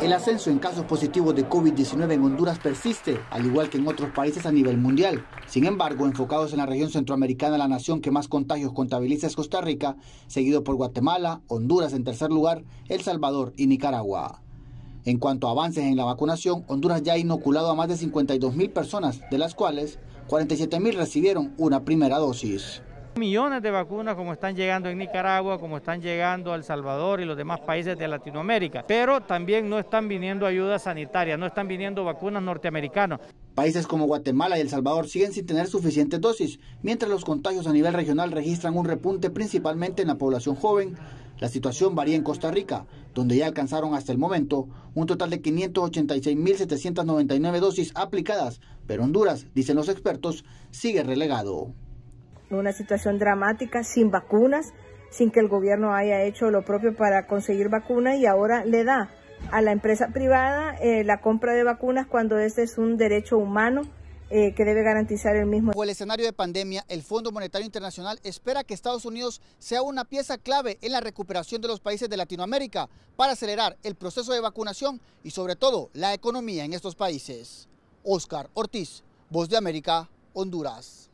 El ascenso en casos positivos de COVID-19 en Honduras persiste, al igual que en otros países a nivel mundial. Sin embargo, enfocados en la región centroamericana, la nación que más contagios contabiliza es Costa Rica, seguido por Guatemala, Honduras en tercer lugar, El Salvador y Nicaragua. En cuanto a avances en la vacunación, Honduras ya ha inoculado a más de 52.000 personas, de las cuales 47.000 recibieron una primera dosis. Millones de vacunas como están llegando en Nicaragua, como están llegando a El Salvador y los demás países de Latinoamérica, pero también no están viniendo ayudas sanitarias, no están viniendo vacunas norteamericanas. Países como Guatemala y El Salvador siguen sin tener suficientes dosis, mientras los contagios a nivel regional registran un repunte principalmente en la población joven. La situación varía en Costa Rica, donde ya alcanzaron hasta el momento un total de 586.799 dosis aplicadas, pero Honduras, dicen los expertos, sigue relegado una situación dramática, sin vacunas, sin que el gobierno haya hecho lo propio para conseguir vacunas y ahora le da a la empresa privada eh, la compra de vacunas cuando este es un derecho humano eh, que debe garantizar el mismo. En el escenario de pandemia, el Fondo Monetario Internacional espera que Estados Unidos sea una pieza clave en la recuperación de los países de Latinoamérica para acelerar el proceso de vacunación y sobre todo la economía en estos países. Oscar Ortiz, Voz de América, Honduras.